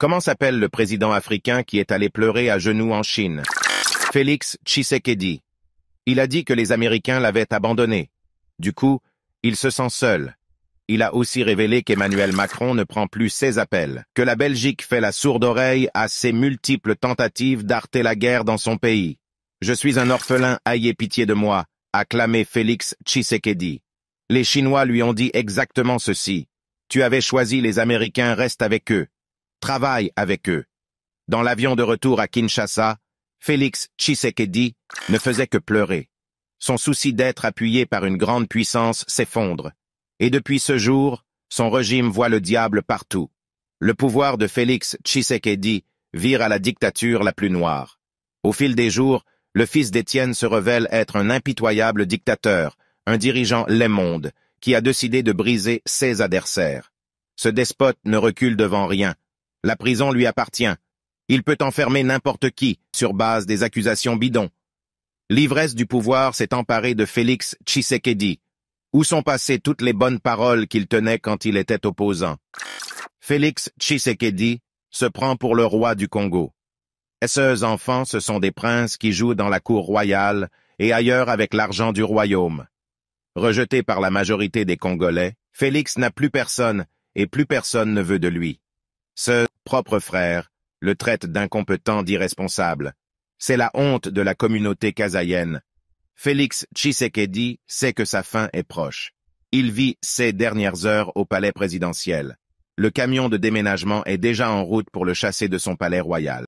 Comment s'appelle le président africain qui est allé pleurer à genoux en Chine Félix Tshisekedi. Il a dit que les Américains l'avaient abandonné. Du coup, il se sent seul. Il a aussi révélé qu'Emmanuel Macron ne prend plus ses appels, que la Belgique fait la sourde oreille à ses multiples tentatives d'arter la guerre dans son pays. Je suis un orphelin, ayez pitié de moi, a clamé Félix Tshisekedi. Les Chinois lui ont dit exactement ceci. Tu avais choisi les Américains, reste avec eux travaille avec eux. Dans l'avion de retour à Kinshasa, Félix Tshisekedi ne faisait que pleurer. Son souci d'être appuyé par une grande puissance s'effondre. Et depuis ce jour, son régime voit le diable partout. Le pouvoir de Félix Tshisekedi vire à la dictature la plus noire. Au fil des jours, le fils d'Étienne se révèle être un impitoyable dictateur, un dirigeant laimonde, qui a décidé de briser ses adversaires. Ce despote ne recule devant rien, la prison lui appartient. Il peut enfermer n'importe qui, sur base des accusations bidons. L'ivresse du pouvoir s'est emparée de Félix Tshisekedi. Où sont passées toutes les bonnes paroles qu'il tenait quand il était opposant Félix Tshisekedi se prend pour le roi du Congo. Ces enfants, ce sont des princes qui jouent dans la cour royale et ailleurs avec l'argent du royaume. Rejeté par la majorité des Congolais, Félix n'a plus personne et plus personne ne veut de lui. Ce propre frère le traite d'incompétent, d'irresponsable. C'est la honte de la communauté kazaïenne. Félix Tshisekedi sait que sa fin est proche. Il vit ses dernières heures au palais présidentiel. Le camion de déménagement est déjà en route pour le chasser de son palais royal.